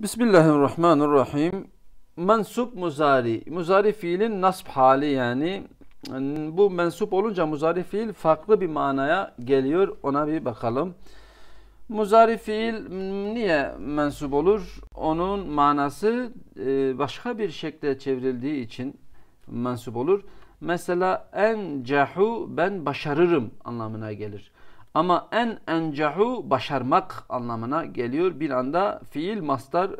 Bismillahirrahmanirrahim. Mensup muzari. Muzari fiilin nasb hali yani. Bu mensup olunca muzari fiil farklı bir manaya geliyor. Ona bir bakalım. Muzari fiil niye mensup olur? Onun manası e, başka bir şekle çevrildiği için mensup olur. Mesela en encehu ben başarırım anlamına gelir. Ama en encahu başarmak anlamına geliyor. Bir anda fiil mastar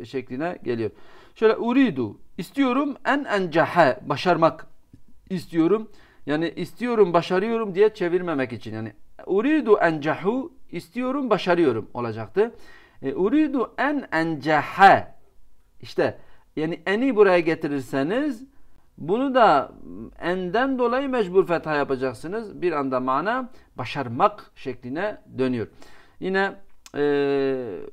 e, şekline geliyor. Şöyle uridu istiyorum en encahe başarmak istiyorum. Yani istiyorum başarıyorum diye çevirmemek için. Yani uridu encahu istiyorum başarıyorum olacaktı. E, uridu en encahe işte yani eni buraya getirirseniz bunu da enden dolayı mecbur fetha yapacaksınız. Bir anda mana başarmak şekline dönüyor. Yine e,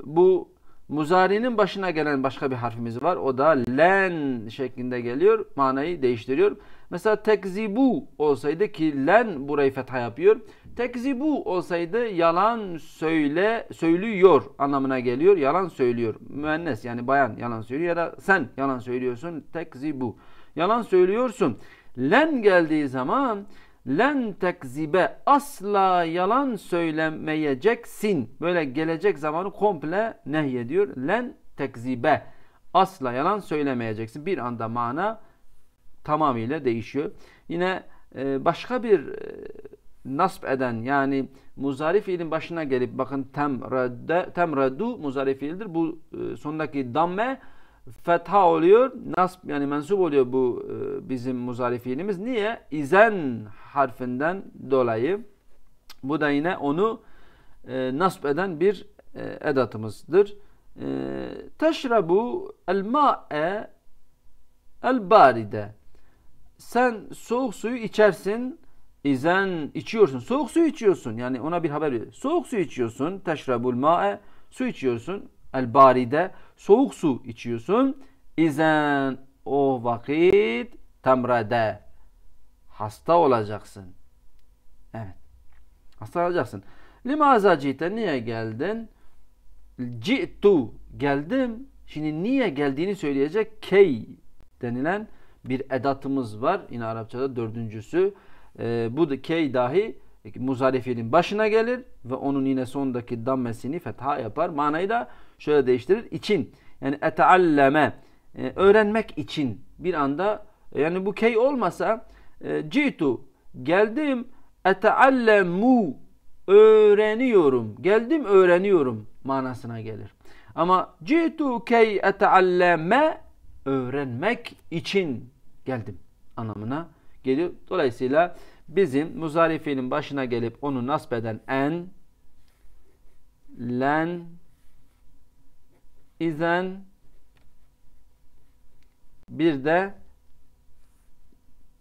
bu muzari'nin başına gelen başka bir harfimiz var. O da len şeklinde geliyor. Manayı değiştiriyor. Mesela tekzibu olsaydı ki len burayı fetha yapıyor. Tekzibu olsaydı yalan söyle söylüyor anlamına geliyor. Yalan söylüyor. Müennes yani bayan yalan söylüyor ya da sen yalan söylüyorsun. Tekzibu. Yalan söylüyorsun. Len geldiği zaman len tekzibe asla yalan söylemeyeceksin. Böyle gelecek zamanı komple nehyediyor. Len tekzibe asla yalan söylemeyeceksin. Bir anda mana tamamıyla değişiyor. Yine e, başka bir e, nasp eden yani muzari fiilin başına gelip bakın temradu muzari fiildir. Bu e, sondaki damme fetha oluyor. Nasb yani mensup oluyor bu e, bizim muzarifiğimiz. Niye? İzen harfinden dolayı. Bu da yine onu e, nasb eden bir e, edatımızdır. E, teşrebu el ma'e el baride. Sen soğuk suyu içersin. İzen içiyorsun. Soğuk suyu içiyorsun. Yani ona bir haber veriyor. Soğuk suyu içiyorsun. Teşrebul ma'e. Su içiyorsun. El baride soğuk su içiyorsun. İzen o vakit temrede hasta olacaksın. Evet. Hasta olacaksın. Limaza cite niye geldin? Citu geldim. Şimdi niye geldiğini söyleyecek key denilen bir edatımız var. Yine Arapçada dördüncüsü. E, bu da key dahi Peki başına gelir ve onun yine sondaki dammesini fetha yapar. Manayı da şöyle değiştirir. İçin yani etealleme e, öğrenmek için bir anda e, yani bu key olmasa e, citu geldim eteallemu öğreniyorum. Geldim öğreniyorum manasına gelir. Ama citu key etealleme öğrenmek için geldim anlamına geliyor. Dolayısıyla Bizim muzari başına gelip onu nasbeden en, len, izen, bir de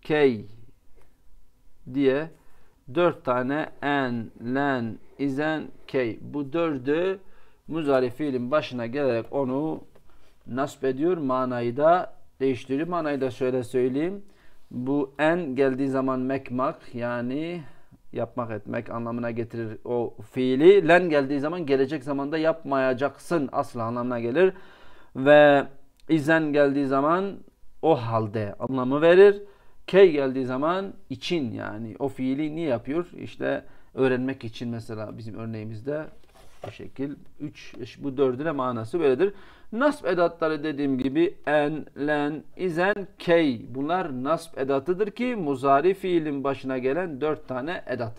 key diye dört tane en, len, izen, key. Bu dördü muzari fiilin başına gelerek onu nasb ediyor. Manayı da değiştiriyor. Manayı da şöyle söyleyeyim. Bu en geldiği zaman mekmak yani yapmak etmek anlamına getirir. O fiili len geldiği zaman gelecek zamanda yapmayacaksın asla anlamına gelir. Ve izen geldiği zaman o halde anlamı verir. Key geldiği zaman için yani o fiili niye yapıyor? İşte öğrenmek için mesela bizim örneğimizde bu şekil. üç bu dördüne manası böyledir. Nasb edatları dediğim gibi en, len, izen, key. Bunlar nasb edatıdır ki muzari fiilin başına gelen dört tane edat.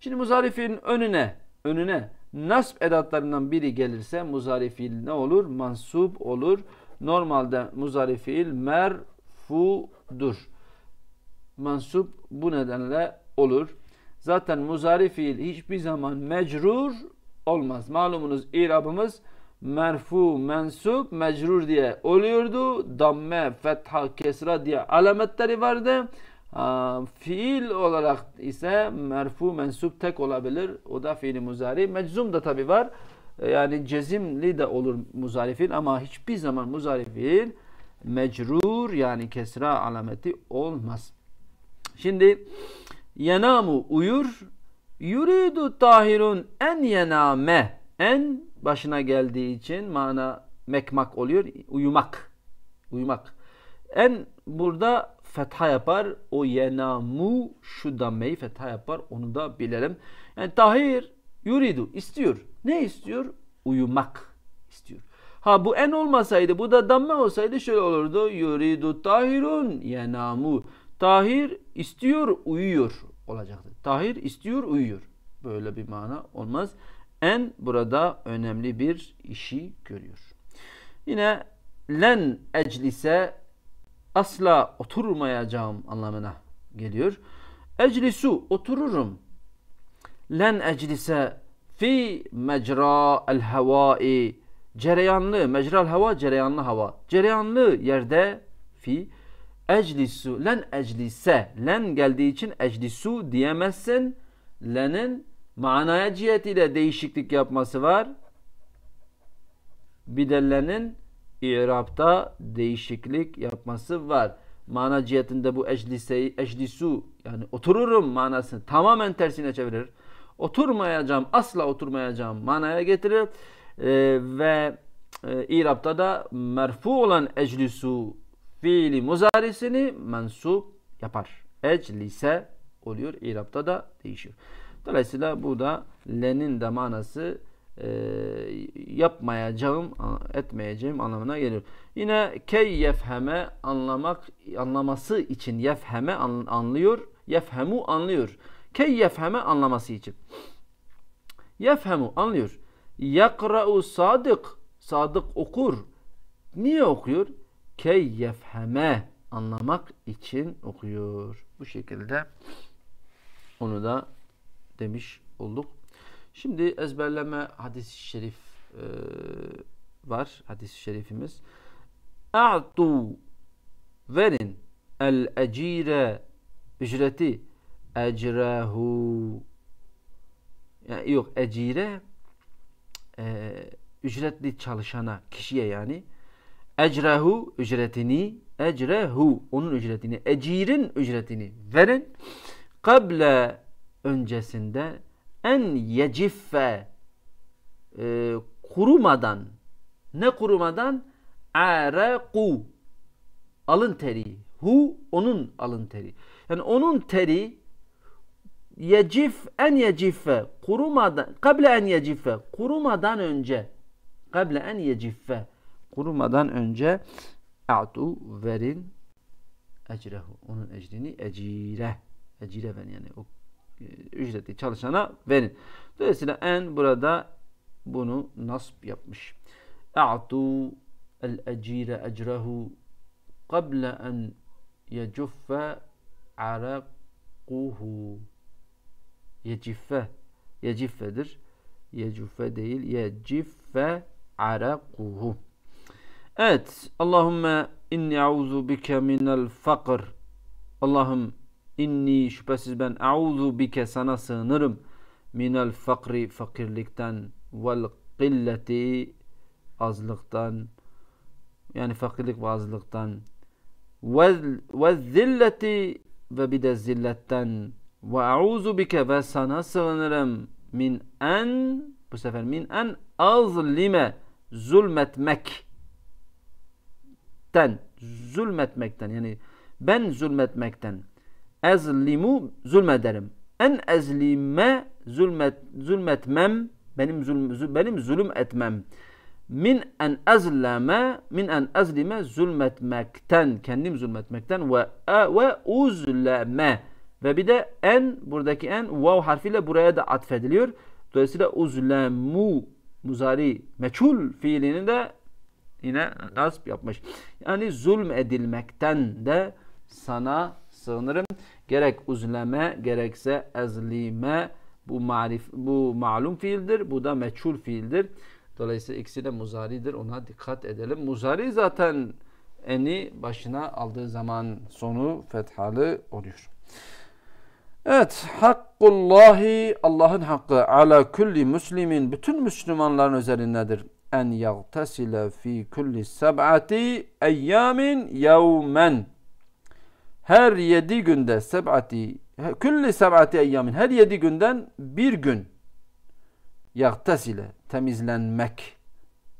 Şimdi muzari fiilin önüne önüne nasb edatlarından biri gelirse muzari fiil ne olur? mansub olur. Normalde muzari fiil merfudur. mansub bu nedenle olur. Zaten muzari fiil hiçbir zaman mecrur olmaz. Malumunuz irabımız merfu, mensup, mecrur diye oluyordu. Damme, fetha, kesra diye alametleri vardı. Fiil olarak ise merfu, mensup tek olabilir. O da fiili muzari. Meczum da tabi var. Ee, yani cezimli de olur muzarifin ama hiçbir zaman muzarifin mecrur yani kesra alameti olmaz. Şimdi yenamu uyur Yuridu tahirun en yename. En başına geldiği için mana mekmak oluyor. Uyumak. Uyumak. En burada fetha yapar. O yenamu şu dameyi fetha yapar. Onu da bilelim. Yani tahir yuridu istiyor. Ne istiyor? Uyumak istiyor. Ha bu en olmasaydı bu da damme olsaydı şöyle olurdu. Yuridu tahirun yenamu. Tahir istiyor uyuyor olacaktır. Tahir istiyor uyuyor. Böyle bir mana olmaz. En burada önemli bir işi görüyor. Yine len eclise asla oturmayacağım anlamına geliyor. Eclisu otururum. Len eclise fi mecra el havai cereyanlı mecral hava cereyanlı hava cereyanlı yerde fi eclisu len eclise len geldiği için eclisu diyemezsin. Lenin manaya cihetiyle değişiklik yapması var. Bir de lenin İrab'da değişiklik yapması var. Mana cihetinde bu ecliseyi, eclisu yani otururum manasını tamamen tersine çevirir. Oturmayacağım, asla oturmayacağım manaya getirir. Ee, ve e, İrab'da da merfu olan eclisu fiili muzaresini mensup yapar. Eclise oluyor. İrab'da da değişiyor. Dolayısıyla burada lenin de manası e, yapmayacağım, etmeyeceğim anlamına geliyor. Yine key yefheme anlamak, anlaması için yefheme anlıyor. Yefhemu anlıyor. Key yefheme anlaması için. Yefhemu anlıyor. Yakra'u sadık. Sadık okur. Niye okuyor? key yefheme anlamak için okuyor. Bu şekilde onu da demiş olduk. Şimdi ezberleme hadis-i şerif e, var. Hadis-i şerifimiz. A'tu verin el ecire ücreti ecrehu yani yok ecire e, ücretli çalışana kişiye yani ecrehu ücretini ecrehu onun ücretini ecirin ücretini verin. Kable öncesinde en yeciffe e, kurumadan ne kurumadan areku alın teri hu onun alın teri yani onun teri yecif en yeciffe kurumadan kable en yeciffe kurumadan önce kable en yeciffe kurumadan önce a'tu verin ecrehu. Onun ecrini ecire. Ecire verin yani o e, ücreti çalışana verin. Dolayısıyla en burada bunu nasip yapmış. A'tu el ecire ecrehu Qabla أن يجف araquhu يجف يجفdir. Yecufe değil. Yecife araquhu Evet. Allahümme inni auzu bike minel fakr. Allah'ım inni şüphesiz ben auzu bike sana sığınırım. Minel fakri fakirlikten vel qilleti azlıktan yani fakirlik ve azlıktan ve, ve zilleti ve bir de zilletten ve auzu bike ve sana sığınırım min en bu sefer min en azlime zulmetmek zulmetten, zulmetmekten yani ben zulmetmekten ezlimu zulmederim. En ezlime zulmet, zulmetmem benim zulm, benim zulüm etmem. Min en azlame min en azlime zulmetmekten kendim zulmetmekten ve e, ve uzleme ve bir de en buradaki en vav harfiyle buraya da atfediliyor. Dolayısıyla uzlemu muzari meçhul fiilini de yine nasip yapmış. Yani zulm edilmekten de sana sığınırım. Gerek uzleme gerekse ezlime bu marif bu malum fiildir. Bu da meçhul fiildir. Dolayısıyla ikisi de muzaridir. Ona dikkat edelim. Muzari zaten eni başına aldığı zaman sonu fethalı oluyor. Evet, hakkullahi Allah'ın hakkı ala kulli müslimin bütün Müslümanların üzerindedir en yagtasile fi kulli seb'ati eyyamin yevmen. Her yedi günde seb'ati külli seb'ati eyyamin her yedi günden bir gün yagtasile temizlenmek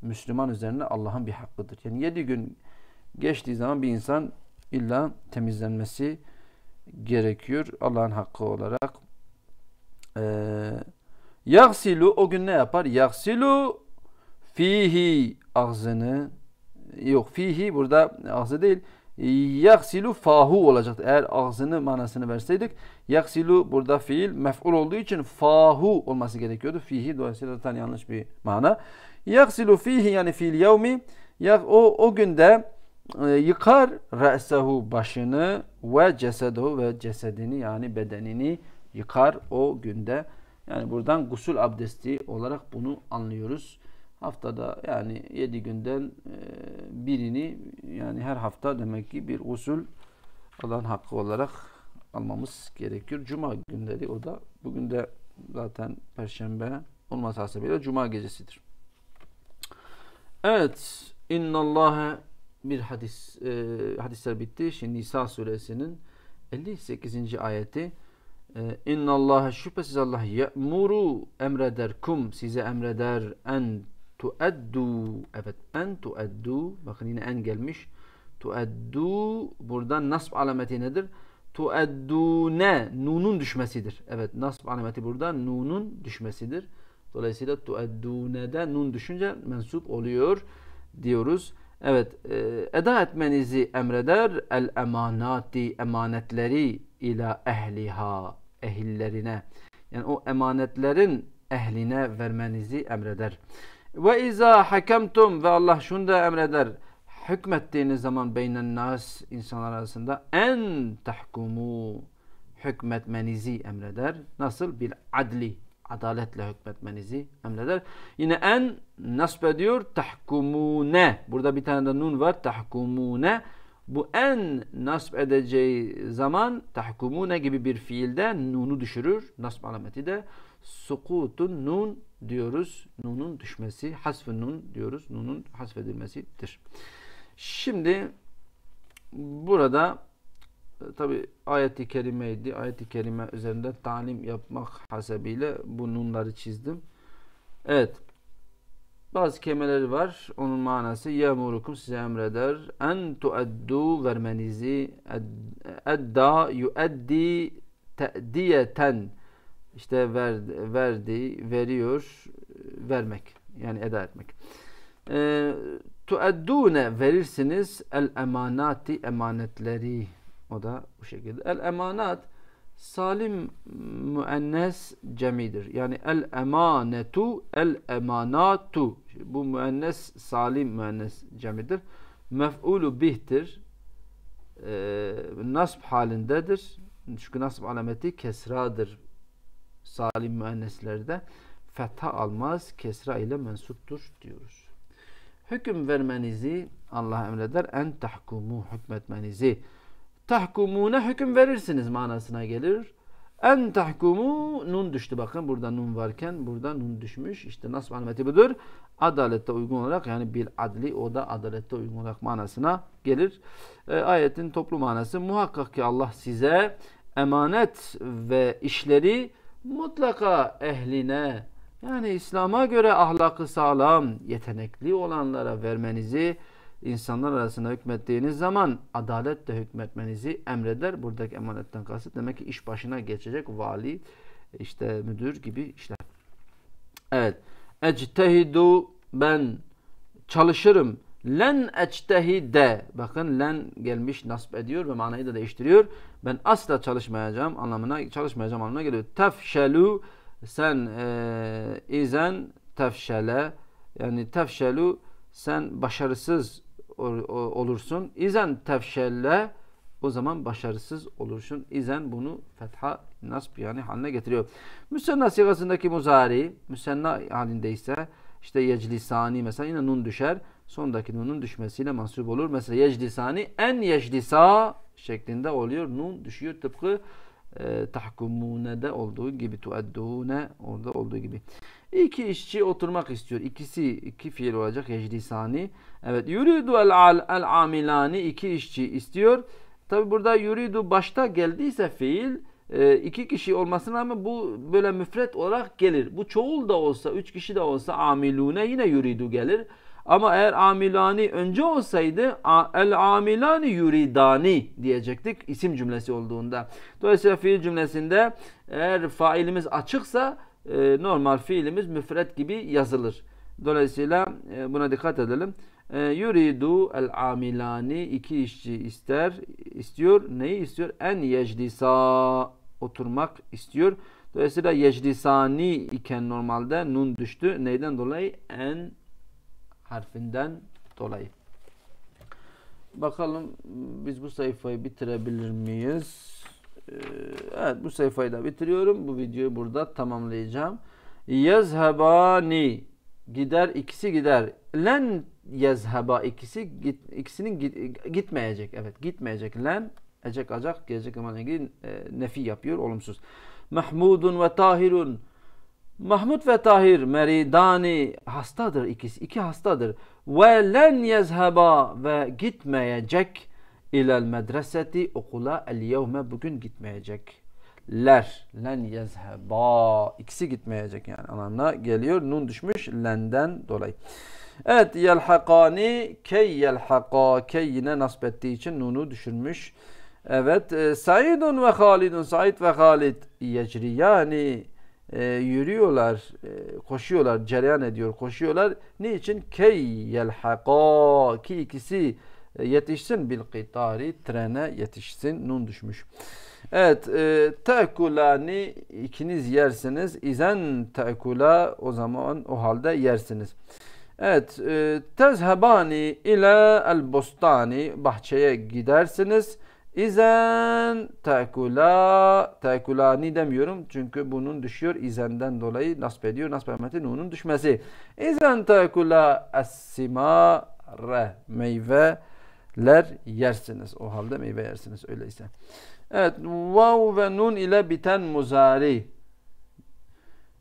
Müslüman üzerine Allah'ın bir hakkıdır. Yani yedi gün geçtiği zaman bir insan illa temizlenmesi gerekiyor Allah'ın hakkı olarak. Ee, yaksilu o gün ne yapar? Yaksilu fihi ağzını yok fihi burada ağzı değil yaksilu fahu olacaktı. Eğer ağzını manasını verseydik yaksilu burada fiil mef'ul olduğu için fahu olması gerekiyordu. Fihi dolayısıyla zaten yanlış bir mana. Yaksilu fihi yani fiil yevmi o, o günde e, yıkar re'sehu başını ve cesedu ve cesedini yani bedenini yıkar o günde. Yani buradan gusül abdesti olarak bunu anlıyoruz haftada yani 7 günden e, birini yani her hafta demek ki bir usul olan hakkı olarak almamız gerekiyor. Cuma günleri o da. Bugün de zaten Perşembe olmasa hasebiyle Cuma gecesidir. Evet. İnnallâhe bir hadis e, hadisler bitti. Şimdi Nisa suresinin 58. ayeti e, İnnallâhe şüphesiz Allah ye'muru emreder kum size emreder en Tueddu. Evet en tueddu. Bakın yine en gelmiş. Tueddu. Burada nasb alameti nedir? Tueddune. Nunun düşmesidir. Evet nasb alameti burada nunun düşmesidir. Dolayısıyla tueddune'de nun düşünce mensup oluyor diyoruz. Evet, e, eda etmenizi emreder el emanati emanetleri ila ehliha ehillerine. Yani o emanetlerin ehline vermenizi emreder. Ve izâ hakemtum ve Allah şunu da emreder. Hükmettiğiniz zaman beynen nas insanlar arasında en tahkumu hükmetmenizi emreder. Nasıl? Bil adli adaletle hükmetmenizi emreder. Yine en nasb ediyor tahkumune. Burada bir tane de nun var. Tahkumune. Bu en nasb edeceği zaman tahkumune gibi bir fiilde nunu düşürür. Nasb alameti de sukutun nun diyoruz? Nun'un düşmesi, hasf nun diyoruz. Nun'un hasfedilmesidir. Şimdi burada e, tabi ayeti kerimeydi. Ayeti kerime üzerinde talim yapmak hasebiyle bu nunları çizdim. Evet. Bazı kelimeleri var. Onun manası ya murukum size emreder. En tueddu vermenizi edda yueddi te'diyeten işte ver, verdi veriyor vermek yani eda etmek. E, ee, tueddune verirsiniz el emanati emanetleri o da bu şekilde. El emanat salim müennes cemidir. Yani el emanetu el emanatu. Bu müennes salim müennes cemidir. Mef'ulu bihtir. E, nasb halindedir. Çünkü nasb alameti kesradır salim müenneslerde fetha almaz, kesra ile mensuptur diyoruz. Hüküm vermenizi Allah emreder. En tahkumu hükmetmenizi. Tahkumuna hüküm verirsiniz manasına gelir. En tahkumu nun düştü. Bakın burada nun varken burada nun düşmüş. İşte nasıl alameti budur. Adalette uygun olarak yani bil adli o da adalette uygun olarak manasına gelir. E, ayetin toplu manası muhakkak ki Allah size emanet ve işleri mutlaka ehline yani İslam'a göre ahlakı sağlam, yetenekli olanlara vermenizi insanlar arasında hükmettiğiniz zaman adaletle hükmetmenizi emreder. Buradaki emanetten kasıt demek ki iş başına geçecek vali, işte müdür gibi işler. Evet. Ectehidu ben çalışırım. Len de Bakın len gelmiş nasip ediyor ve manayı da değiştiriyor. Ben asla çalışmayacağım anlamına çalışmayacağım anlamına geliyor. Tefşelu sen e, izen tefşele yani tefşelu sen başarısız olursun. İzen tefşelle o zaman başarısız olursun. İzen bunu fetha nasb yani haline getiriyor. Müsenna sigasındaki muzari müsenna halindeyse ise işte yeclisani mesela yine nun düşer sondaki nunun düşmesiyle mansub olur. Mesela yeclisani en yeclisa şeklinde oluyor. Nun düşüyor tıpkı e, de olduğu gibi tueddune orada olduğu gibi. İki işçi oturmak istiyor. İkisi iki fiil olacak yeclisani. Evet yuridu el, al, el amilani iki işçi istiyor. Tabi burada yuridu başta geldiyse fiil e, iki kişi olmasına rağmen bu böyle müfret olarak gelir. Bu çoğul da olsa, üç kişi de olsa amilune yine yuridu gelir. Ama eğer amilani önce olsaydı el amilani yuridani diyecektik isim cümlesi olduğunda. Dolayısıyla fiil cümlesinde eğer failimiz açıksa e, normal fiilimiz müfret gibi yazılır. Dolayısıyla e, buna dikkat edelim. E, yuridu el amilani iki işçi ister istiyor. Neyi istiyor? En yeclisa oturmak istiyor. Dolayısıyla yeclisani iken normalde nun düştü. Neyden dolayı? En harfinden dolayı. Bakalım biz bu sayfayı bitirebilir miyiz? Ee, evet bu sayfayı da bitiriyorum. Bu videoyu burada tamamlayacağım. Yazhabani gider ikisi gider. Len yazhaba ikisi git, ikisinin git, gitmeyecek. Evet gitmeyecek. Len ecek acak gelecek zaman ilgili e, nefi yapıyor olumsuz. Mahmudun ve Tahirun Mahmud ve Tahir meridani hastadır ikisi. iki hastadır. Ve len yezheba ve gitmeyecek ilel medreseti okula el yevme bugün gitmeyecek. Ler len yezheba ikisi gitmeyecek yani anlamına geliyor. Nun düşmüş lenden dolayı. Evet yelhakani key yelhaka key yine nasp ettiği için nunu düşürmüş. Evet e, Saidun ve Halidun Said ve Halid yani e, yürüyorlar, e, koşuyorlar, cereyan ediyor, koşuyorlar. Niçin? Key yelhaka ki ikisi e, yetişsin bil qitari trene yetişsin. Nun düşmüş. Evet, e, tekulani ikiniz yersiniz. İzen tekula o zaman o halde yersiniz. Evet, e, tezhebani ile el bostani bahçeye gidersiniz. İzen tekula ni demiyorum çünkü bunun düşüyor izenden dolayı nasb ediyor. Nasb alameti nunun düşmesi. İzen tekula essimare meyveler yersiniz. O halde meyve yersiniz öyleyse. Evet vav ve nun ile biten muzari.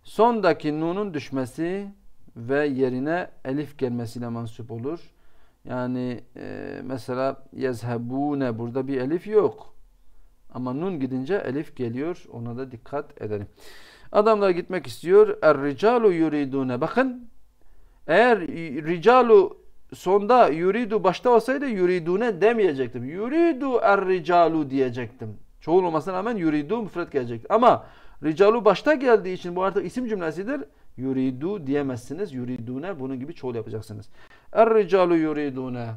Sondaki nunun düşmesi ve yerine elif gelmesiyle mansup olur. Yani e, mesela yezhebune burada bir elif yok. Ama nun gidince elif geliyor. Ona da dikkat edelim. Adamlar gitmek istiyor. Er-ricalu yuridune. Bakın eğer ricalu sonda yuridu başta olsaydı yuridune demeyecektim. Yuridu er-ricalu diyecektim. Çoğul olmasına rağmen yuridu müfret gelecekti. Ama ricalu başta geldiği için bu artık isim cümlesidir. Yuridu diyemezsiniz. Yuridune bunun gibi çoğul yapacaksınız. Er-ricalu yuridune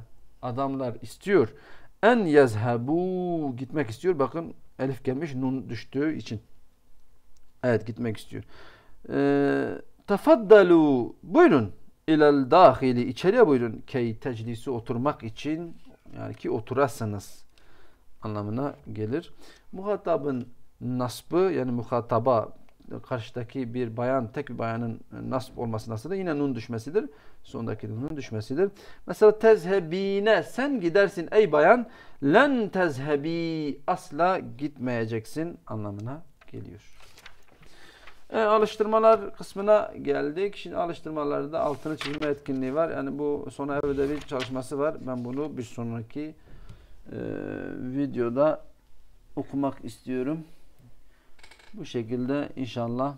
adamlar istiyor. En yezhebu gitmek istiyor. Bakın elif gelmiş nun düştüğü için. Evet gitmek istiyor. Ee, tafaddalu buyurun ilal dahili içeriye buyurun key teclisi oturmak için yani ki oturasınız anlamına gelir. Muhatabın nasbı yani muhataba karşıdaki bir bayan, tek bir bayanın e, nasip olması nasıl yine nun düşmesidir. Sondaki nun düşmesidir. Mesela tezhebine sen gidersin ey bayan len tezhebi asla gitmeyeceksin anlamına geliyor. E, alıştırmalar kısmına geldik. Şimdi alıştırmalarda altını çizme etkinliği var. Yani bu sona ev ödevi çalışması var. Ben bunu bir sonraki e, videoda okumak istiyorum. Bu şekilde inşallah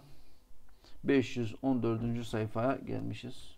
514. sayfaya gelmişiz.